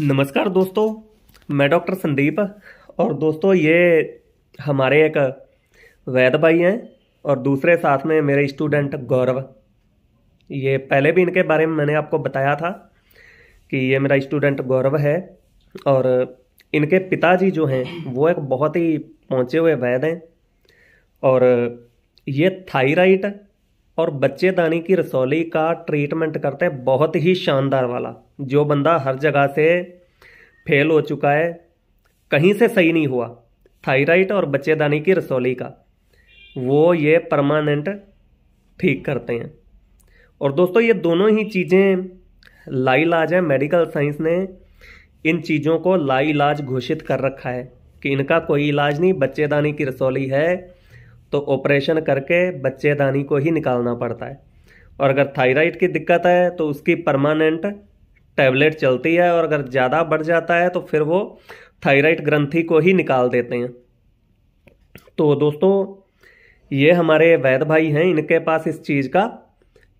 नमस्कार दोस्तों मैं डॉक्टर संदीप और दोस्तों ये हमारे एक वैद भाई हैं और दूसरे साथ में मेरे स्टूडेंट गौरव ये पहले भी इनके बारे में मैंने आपको बताया था कि ये मेरा स्टूडेंट गौरव है और इनके पिताजी जो हैं वो एक बहुत ही पहुँचे हुए वैद हैं और ये थायराइड और बच्चेदानी की रसौली का ट्रीटमेंट करते हैं बहुत ही शानदार वाला जो बंदा हर जगह से फेल हो चुका है कहीं से सही नहीं हुआ थायराइड और बच्चेदानी की रसोली का वो ये परमानेंट ठीक करते हैं और दोस्तों ये दोनों ही चीज़ें लाइलाज है मेडिकल साइंस ने इन चीज़ों को लाइलाज घोषित कर रखा है कि इनका कोई इलाज नहीं बच्चेदानी की रसोली है तो ऑपरेशन करके बच्चेदानी को ही निकालना पड़ता है और अगर थायराइड की दिक्कत है तो उसकी परमानेंट टैबलेट चलती है और अगर ज़्यादा बढ़ जाता है तो फिर वो थायराइड ग्रंथि को ही निकाल देते हैं तो दोस्तों ये हमारे वैद भाई हैं इनके पास इस चीज़ का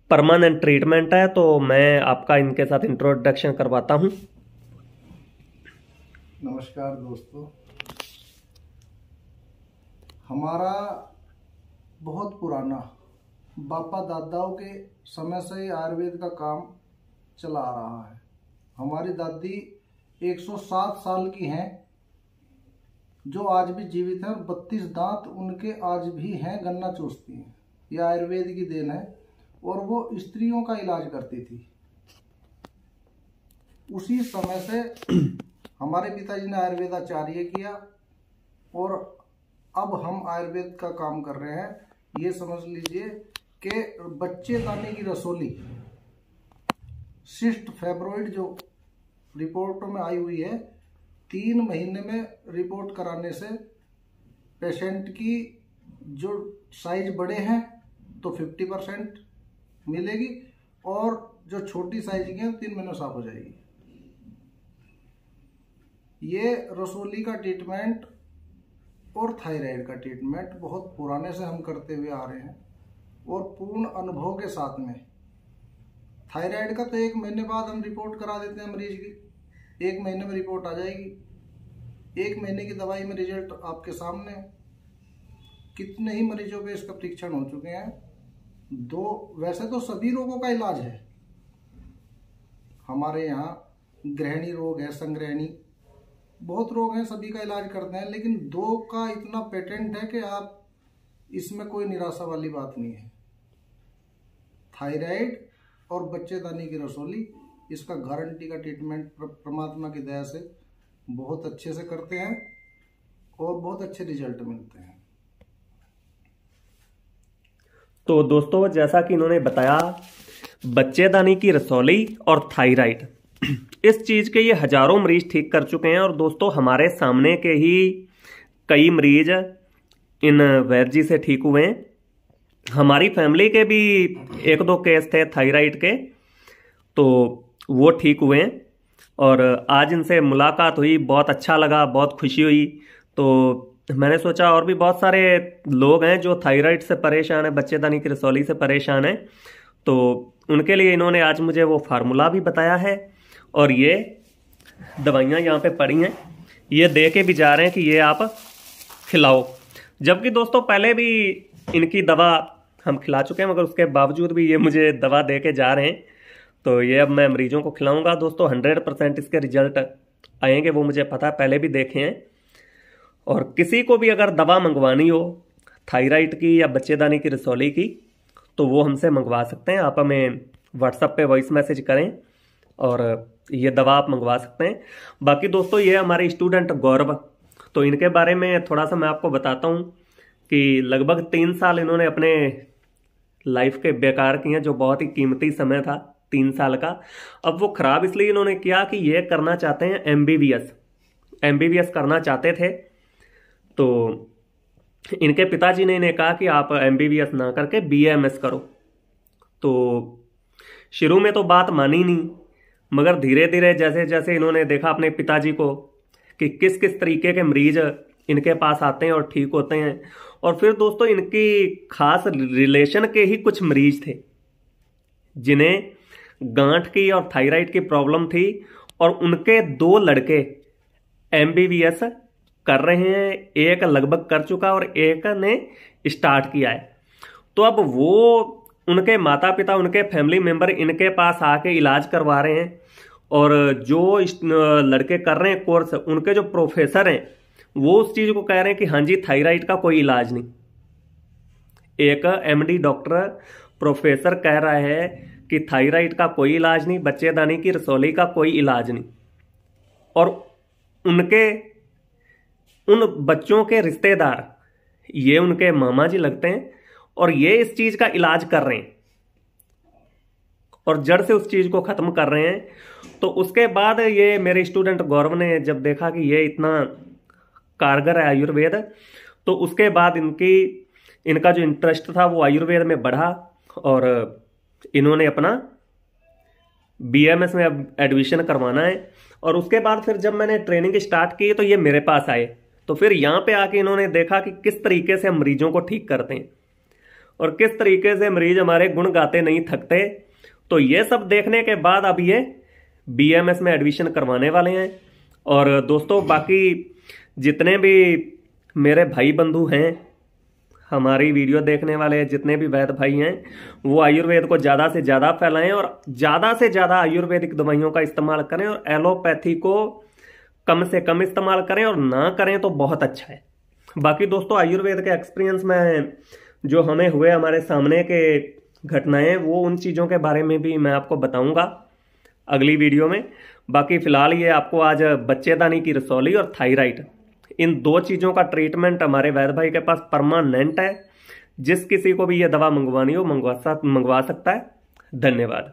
परमानेंट ट्रीटमेंट है तो मैं आपका इनके साथ इंट्रोडक्शन करवाता हूँ नमस्कार दोस्तों हमारा बहुत पुराना बापा दादाओं के समय से आयुर्वेद का काम चला आ रहा है हमारी दादी 107 साल की हैं जो आज भी जीवित हैं और बत्तीस दांत उनके आज भी हैं गन्ना चूसती हैं यह आयुर्वेद की देन है और वो स्त्रियों का इलाज करती थी उसी समय से हमारे पिताजी ने आयुर्वेद आचार्य किया और अब हम आयुर्वेद का काम कर रहे हैं ये समझ लीजिए कि बच्चे दाने की रसोली सिस्ट फेब्रोइड जो रिपोर्ट में आई हुई है तीन महीने में रिपोर्ट कराने से पेशेंट की जो साइज बड़े हैं तो 50 परसेंट मिलेगी और जो छोटी साइज की है तीन महीने साफ हो जाएगी ये रसोली का ट्रीटमेंट और थायराइड का ट्रीटमेंट बहुत पुराने से हम करते हुए आ रहे हैं और पूर्ण अनुभव के साथ में थायराइड का तो एक महीने बाद हम रिपोर्ट करा देते हैं मरीज की एक महीने में रिपोर्ट आ जाएगी एक महीने की दवाई में रिजल्ट आपके सामने कितने ही मरीजों पे इसका परीक्षण हो चुके हैं दो वैसे तो सभी रोगों का इलाज है हमारे यहाँ ग्रहणी रोग है संग्रहणी बहुत रोग हैं सभी का इलाज करते हैं लेकिन दो का इतना पेटेंट है कि आप इसमें कोई निराशा वाली बात नहीं है थायराइड और बच्चेदानी की रसोली इसका गारंटी का ट्रीटमेंट परमात्मा की दया से बहुत अच्छे से करते हैं और बहुत अच्छे रिजल्ट मिलते हैं तो दोस्तों जैसा कि इन्होंने बताया बच्चेदानी की रसोली और थायराइड इस चीज़ के ये हजारों मरीज ठीक कर चुके हैं और दोस्तों हमारे सामने के ही कई मरीज इन वैरजी से ठीक हुए हैं हमारी फैमिली के भी एक दो केस थे थायराइड के तो वो ठीक हुए हैं और आज इनसे मुलाकात हुई बहुत अच्छा लगा बहुत खुशी हुई तो मैंने सोचा और भी बहुत सारे लोग हैं जो थायराइड से परेशान हैं बच्चेदानी की रसौली से परेशान हैं तो उनके लिए इन्होंने आज मुझे वो फार्मूला भी बताया है और ये दवाइयाँ यहाँ पे पड़ी हैं ये दे के भी जा रहे हैं कि ये आप खिलाओ जबकि दोस्तों पहले भी इनकी दवा हम खिला चुके हैं मगर उसके बावजूद भी ये मुझे दवा दे के जा रहे हैं तो ये अब मैं मरीजों को खिलाऊंगा दोस्तों हंड्रेड परसेंट इसके रिजल्ट आएंगे वो मुझे पता पहले भी देखे हैं और किसी को भी अगर दवा मंगवानी हो थायराइड की या बच्चेदानी की रसोली की तो वो हमसे मंगवा सकते हैं आप हमें व्हाट्सएप पे वॉइस मैसेज करें और ये दवा आप मंगवा सकते हैं बाकी दोस्तों ये हमारे स्टूडेंट गौरव तो इनके बारे में थोड़ा सा मैं आपको बताता हूँ कि लगभग तीन साल इन्होंने अपने लाइफ के बेकार किए जो बहुत ही कीमती समय था तीन साल का अब वो खराब इसलिए इन्होंने किया कि ये करना चाहते हैं M B B S M B B S करना चाहते थे तो इनके पिताजी ने इन्हें कहा कि आप एम बी बी एस ना करके बी एम एस करो तो शुरू में तो बात मानी नहीं मगर धीरे धीरे जैसे जैसे इन्होंने देखा अपने पिताजी को कि किस किस तरीके के मरीज इनके पास आते हैं और ठीक होते हैं और फिर दोस्तों इनकी खास रिलेशन के ही कुछ मरीज थे जिन्हें गांठ की और थायराइड की प्रॉब्लम थी और उनके दो लड़के एम कर रहे हैं एक लगभग कर चुका और एक ने स्टार्ट किया है तो अब वो उनके माता पिता उनके फैमिली मेम्बर इनके पास आके इलाज करवा रहे हैं और जो लड़के कर रहे हैं कोर्स उनके जो प्रोफेसर हैं वो उस चीज़ को कह रहे हैं कि हाँ जी थायराइड का कोई इलाज नहीं एक एमडी डॉक्टर प्रोफेसर कह रहा है कि थायराइड का कोई इलाज नहीं बच्चेदानी की रसोली का कोई इलाज नहीं और उनके उन बच्चों के रिश्तेदार ये उनके मामा जी लगते हैं और ये इस चीज़ का इलाज कर रहे हैं और जड़ से उस चीज़ को ख़त्म कर रहे हैं तो उसके बाद ये मेरे स्टूडेंट गौरव ने जब देखा कि ये इतना कारगर है आयुर्वेद तो उसके बाद इनकी इनका जो इंटरेस्ट था वो आयुर्वेद में बढ़ा और इन्होंने अपना बीएमएस में एडमिशन करवाना है और उसके बाद फिर जब मैंने ट्रेनिंग स्टार्ट की तो ये मेरे पास आए तो फिर यहाँ पे आके इन्होंने देखा कि किस तरीके से हम मरीजों को ठीक करते हैं और किस तरीके से मरीज हमारे गुण गाते नहीं थकते तो ये सब देखने के बाद अब ये बीएमएस में एडमिशन करवाने वाले हैं और दोस्तों बाकी जितने भी मेरे भाई बंधु हैं हमारी वीडियो देखने वाले जितने भी वैद भाई हैं वो आयुर्वेद को ज़्यादा से ज़्यादा फैलाएं और ज़्यादा से ज़्यादा आयुर्वेदिक दवाइयों का इस्तेमाल करें और एलोपैथी को कम से कम इस्तेमाल करें और ना करें तो बहुत अच्छा है बाकी दोस्तों आयुर्वेद के एक्सपीरियंस में जो हमें हुए हमारे सामने के घटनाएँ वो उन चीज़ों के बारे में भी मैं आपको बताऊँगा अगली वीडियो में बाकी फ़िलहाल ये आपको आज बच्चेदानी की रसौली और थाइराइड इन दो चीज़ों का ट्रीटमेंट हमारे वैद भाई के पास परमानेंट है जिस किसी को भी ये दवा मंगवानी हो मंगवा मंगवा सकता है धन्यवाद